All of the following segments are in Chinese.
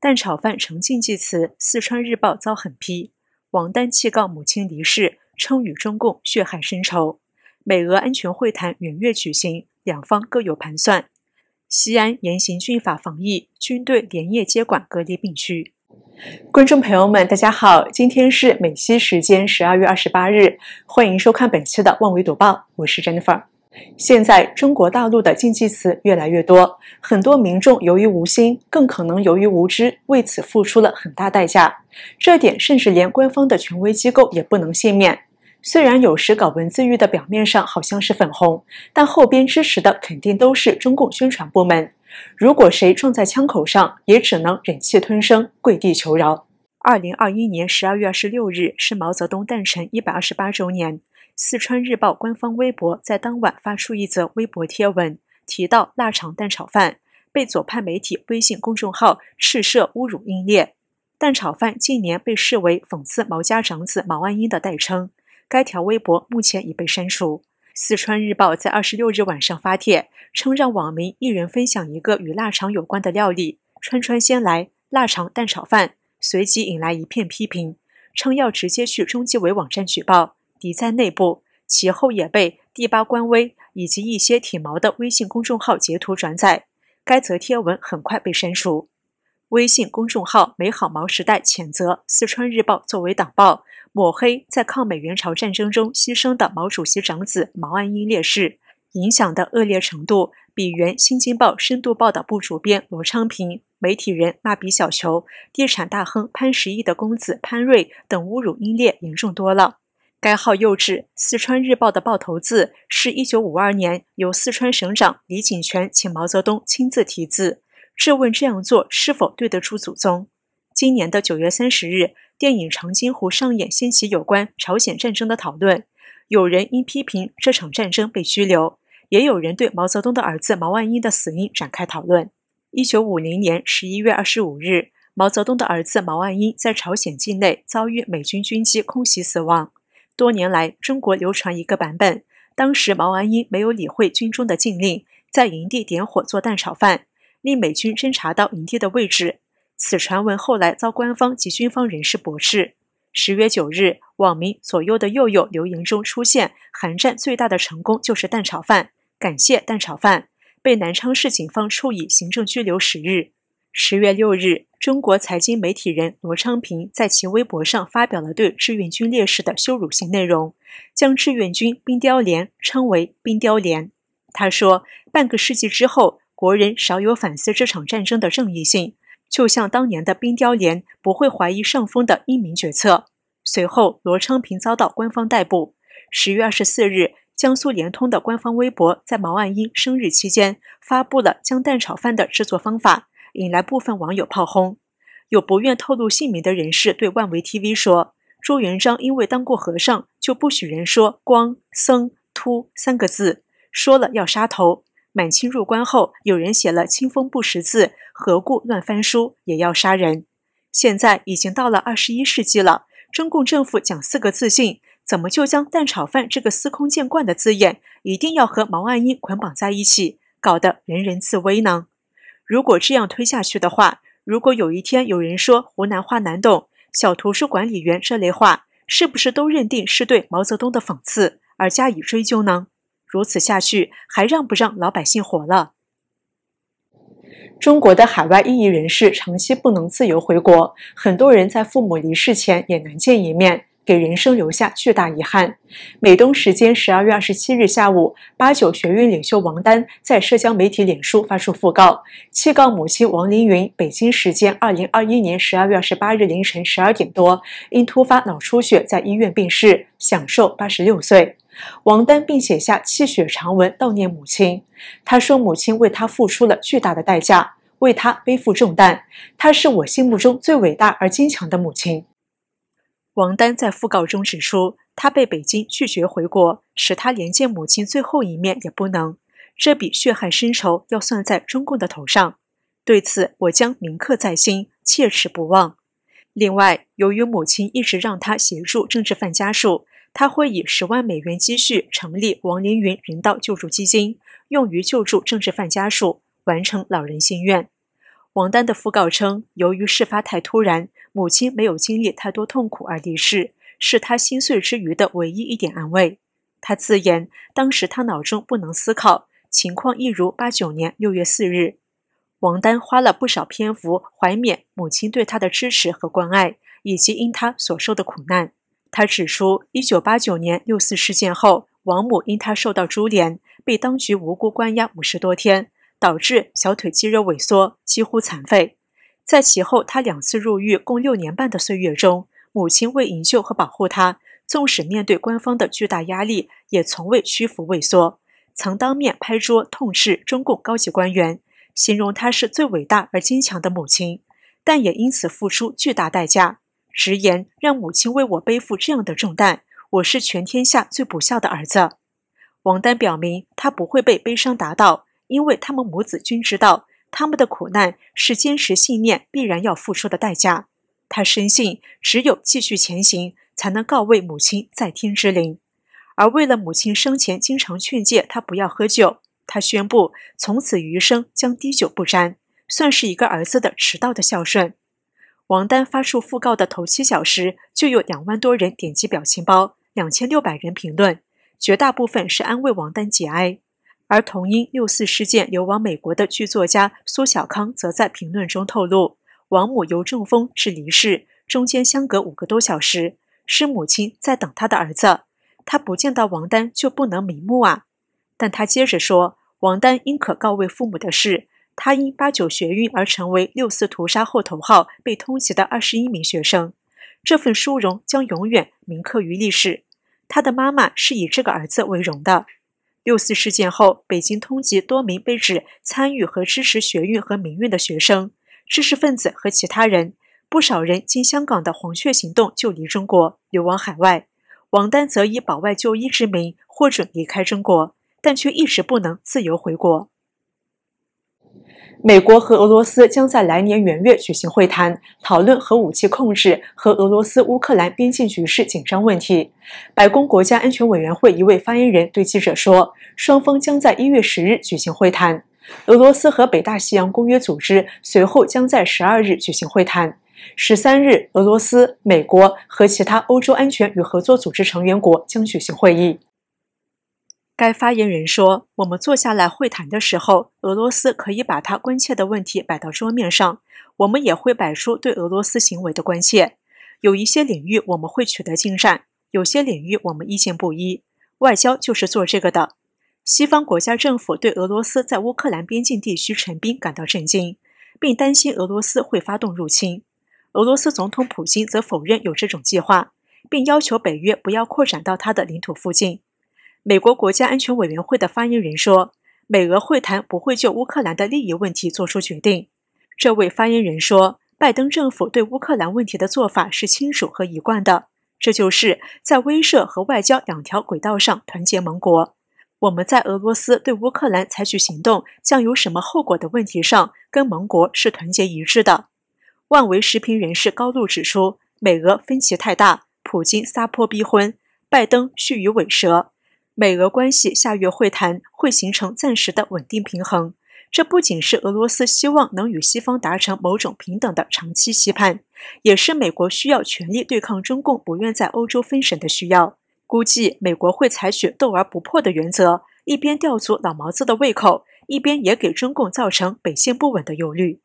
蛋炒饭成禁忌词，四川日报遭狠批。王丹气告母亲离世，称与中共血海深仇。美俄安全会谈元月举行，两方各有盘算。西安严行峻法防疫，军队连夜接管隔离病区。观众朋友们，大家好，今天是美西时间十二月二十八日，欢迎收看本期的《万维读报》，我是 Jennifer。现在中国大陆的禁忌词越来越多，很多民众由于无心，更可能由于无知，为此付出了很大代价。这点甚至连官方的权威机构也不能幸免。虽然有时搞文字狱的表面上好像是粉红，但后边支持的肯定都是中共宣传部门。如果谁撞在枪口上，也只能忍气吞声，跪地求饶。二零二一年十二月二十六日是毛泽东诞辰一百二十八周年，四川日报官方微博在当晚发出一则微博贴文，提到腊肠蛋炒饭被左派媒体微信公众号赤设侮辱英烈。蛋炒饭近年被视为讽刺毛家长子毛岸英的代称，该条微博目前已被删除。四川日报在二十六日晚上发帖，称让网民一人分享一个与腊肠有关的料理，川川先来腊肠蛋炒饭，随即引来一片批评，称要直接去中纪委网站举报，敌在内部。其后也被第八官微以及一些铁毛的微信公众号截图转载，该则贴文很快被删除。微信公众号“美好毛时代”谴责四川日报作为党报。抹黑在抗美援朝战争中牺牲的毛主席长子毛岸英烈士，影响的恶劣程度比原《新京报》深度报道部主编罗昌平、媒体人蜡笔小球、地产大亨潘石屹的公子潘瑞等侮辱英烈严重多了。该号又指《四川日报》的报头字是一九五二年由四川省长李井泉请毛泽东亲自题字，质问这样做是否对得出祖宗。今年的九月三十日。电影《长津湖》上演掀起有关朝鲜战争的讨论，有人因批评这场战争被拘留，也有人对毛泽东的儿子毛岸英的死因展开讨论。一九五零年十一月二十五日，毛泽东的儿子毛岸英在朝鲜境内遭遇美军军机空袭死亡。多年来，中国流传一个版本：当时毛岸英没有理会军中的禁令，在营地点火做蛋炒饭，令美军侦察到营地的位置。此传闻后来遭官方及军方人士驳斥。十月九日，网民“左右的右右”留言中出现“韩战最大的成功就是蛋炒饭，感谢蛋炒饭”，被南昌市警方处以行政拘留十日。十月六日，中国财经媒体人罗昌平在其微博上发表了对志愿军烈士的羞辱性内容，将志愿军“冰雕连”称为“冰雕连”。他说：“半个世纪之后，国人少有反思这场战争的正义性。”就像当年的冰雕连，不会怀疑上峰的英明决策。随后，罗昌平遭到官方逮捕。十月二十四日，江苏联通的官方微博在毛岸英生日期间发布了将蛋炒饭的制作方法，引来部分网友炮轰。有不愿透露姓名的人士对万维 TV 说：“朱元璋因为当过和尚，就不许人说‘光僧秃’三个字，说了要杀头。”满清入关后，有人写了“清风不识字，何故乱翻书”，也要杀人。现在已经到了二十一世纪了，中共政府讲四个自信，怎么就将“蛋炒饭”这个司空见惯的字眼，一定要和毛岸英捆绑在一起，搞得人人自危呢？如果这样推下去的话，如果有一天有人说湖南话难懂、小图书管理员这类话，是不是都认定是对毛泽东的讽刺而加以追究呢？如此下去，还让不让老百姓活了？中国的海外异议人士长期不能自由回国，很多人在父母离世前也难见一面，给人生留下巨大遗憾。美东时间十二月二十七日下午，八九学院领袖王丹在社交媒体脸书发出讣告，气告母亲王凌云。北京时间二零二一年十二月二十八日凌晨十二点多，因突发脑出血在医院病逝，享受八十六岁。王丹并写下泣血长文悼念母亲。他说：“母亲为他付出了巨大的代价，为他背负重担。她是我心目中最伟大而坚强的母亲。”王丹在讣告中指出，他被北京拒绝回国，使他连见母亲最后一面也不能。这笔血海深仇要算在中共的头上。对此，我将铭刻在心，切齿不忘。另外，由于母亲一直让他协助政治犯家属。他会以十万美元积蓄成立王凌云人道救助基金，用于救助政治犯家属，完成老人心愿。王丹的讣告称，由于事发太突然，母亲没有经历太多痛苦而离世，是他心碎之余的唯一一点安慰。他自言，当时他脑中不能思考，情况一如八九年六月四日。王丹花了不少篇幅怀缅母亲对他的支持和关爱，以及因他所受的苦难。他指出，一九八九年六四事件后，王母因他受到株连，被当局无辜关押五十多天，导致小腿肌肉萎缩，几乎残废。在其后，他两次入狱，共六年半的岁月中，母亲为营救和保护他，纵使面对官方的巨大压力，也从未屈服畏缩，曾当面拍桌痛斥中共高级官员，形容她是最伟大而坚强的母亲，但也因此付出巨大代价。直言让母亲为我背负这样的重担，我是全天下最不孝的儿子。王丹表明他不会被悲伤打倒，因为他们母子均知道，他们的苦难是坚持信念必然要付出的代价。他深信，只有继续前行，才能告慰母亲在天之灵。而为了母亲生前经常劝诫他不要喝酒，他宣布从此余生将滴酒不沾，算是一个儿子的迟到的孝顺。王丹发出讣告的头七小时，就有两万多人点击表情包，两千六百人评论，绝大部分是安慰王丹节哀。而同因六四事件流亡美国的剧作家苏小康则在评论中透露，王母由正风是离世，中间相隔五个多小时，是母亲在等他的儿子，他不见到王丹就不能瞑目啊。但他接着说，王丹因可告慰父母的事。他因八九学运而成为六四屠杀后头号被通缉的二十一名学生，这份殊荣将永远铭刻于历史。他的妈妈是以这个儿子为荣的。六四事件后，北京通缉多名被指参与和支持学运和民运的学生、知识分子和其他人，不少人经香港的“黄雀行动”就离中国，流亡海外。王丹则以保外就医之名获准离开中国，但却一直不能自由回国。美国和俄罗斯将在来年元月举行会谈，讨论核武器控制和俄罗斯乌克兰边境局势紧张问题。白宫国家安全委员会一位发言人对记者说：“双方将在一月十日举行会谈。俄罗斯和北大西洋公约组织随后将在十二日举行会谈。十三日，俄罗斯、美国和其他欧洲安全与合作组织成员国将举行会议。”该发言人说：“我们坐下来会谈的时候，俄罗斯可以把他关切的问题摆到桌面上，我们也会摆出对俄罗斯行为的关切。有一些领域我们会取得进展，有些领域我们意见不一。外交就是做这个的。”西方国家政府对俄罗斯在乌克兰边境地区陈兵感到震惊，并担心俄罗斯会发动入侵。俄罗斯总统普京则否认有这种计划，并要求北约不要扩展到他的领土附近。美国国家安全委员会的发言人说，美俄会谈不会就乌克兰的利益问题作出决定。这位发言人说，拜登政府对乌克兰问题的做法是清楚和一贯的，这就是在威慑和外交两条轨道上团结盟国。我们在俄罗斯对乌克兰采取行动将有什么后果的问题上，跟盟国是团结一致的。万维视评人士高度指出，美俄分歧太大，普京撒泼逼婚，拜登蓄于尾蛇。美俄关系下月会谈会形成暂时的稳定平衡，这不仅是俄罗斯希望能与西方达成某种平等的长期期盼，也是美国需要全力对抗中共不愿在欧洲分神的需要。估计美国会采取斗而不破的原则，一边吊足老毛子的胃口，一边也给中共造成北线不稳的忧虑。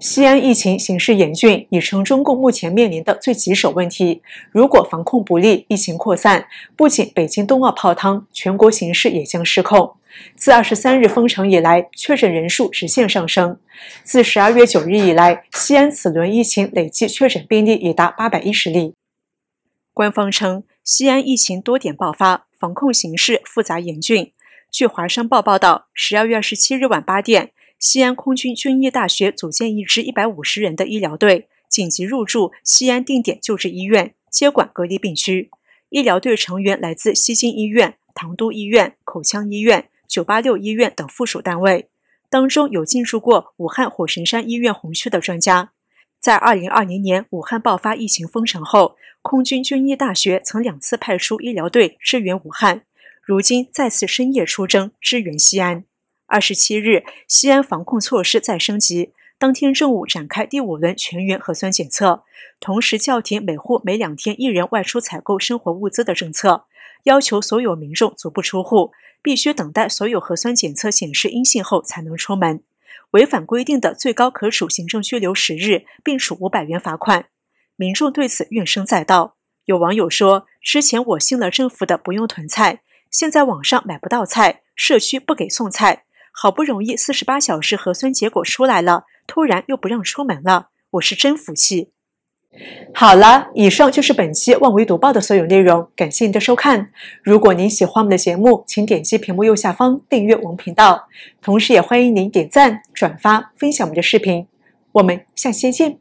西安疫情形势严峻，已成中共目前面临的最棘手问题。如果防控不力，疫情扩散，不仅北京冬奥泡汤，全国形势也将失控。自二十三日封城以来，确诊人数直线上升。自十二月九日以来，西安此轮疫情累计确诊病例已达八百一十例。官方称，西安疫情多点爆发，防控形势复杂严峻。据《华商报》报道，十二月二十七日晚八点。西安空军军医大学组建一支一百五十人的医疗队，紧急入驻西安定点救治医院，接管隔离病区。医疗队成员来自西京医院、唐都医院、口腔医院、九八六医院等附属单位，当中有进入过武汉火神山医院红区的专家。在二零二零年武汉爆发疫情封城后，空军军医大学曾两次派出医疗队支援武汉，如今再次深夜出征支援西安。二十七日，西安防控措施再升级。当天正午展开第五轮全员核酸检测，同时叫停每户每两天一人外出采购生活物资的政策，要求所有民众足不出户，必须等待所有核酸检测显示阴性后才能出门。违反规定的，最高可处行政拘留十日，并处五百元罚款。民众对此怨声载道。有网友说：“之前我信了政府的不用囤菜，现在网上买不到菜，社区不给送菜。”好不容易四十八小时核酸结果出来了，突然又不让出门了，我是真服气。好了，以上就是本期《万维读报》的所有内容，感谢您的收看。如果您喜欢我们的节目，请点击屏幕右下方订阅我们频道，同时也欢迎您点赞、转发、分享我们的视频。我们下期见。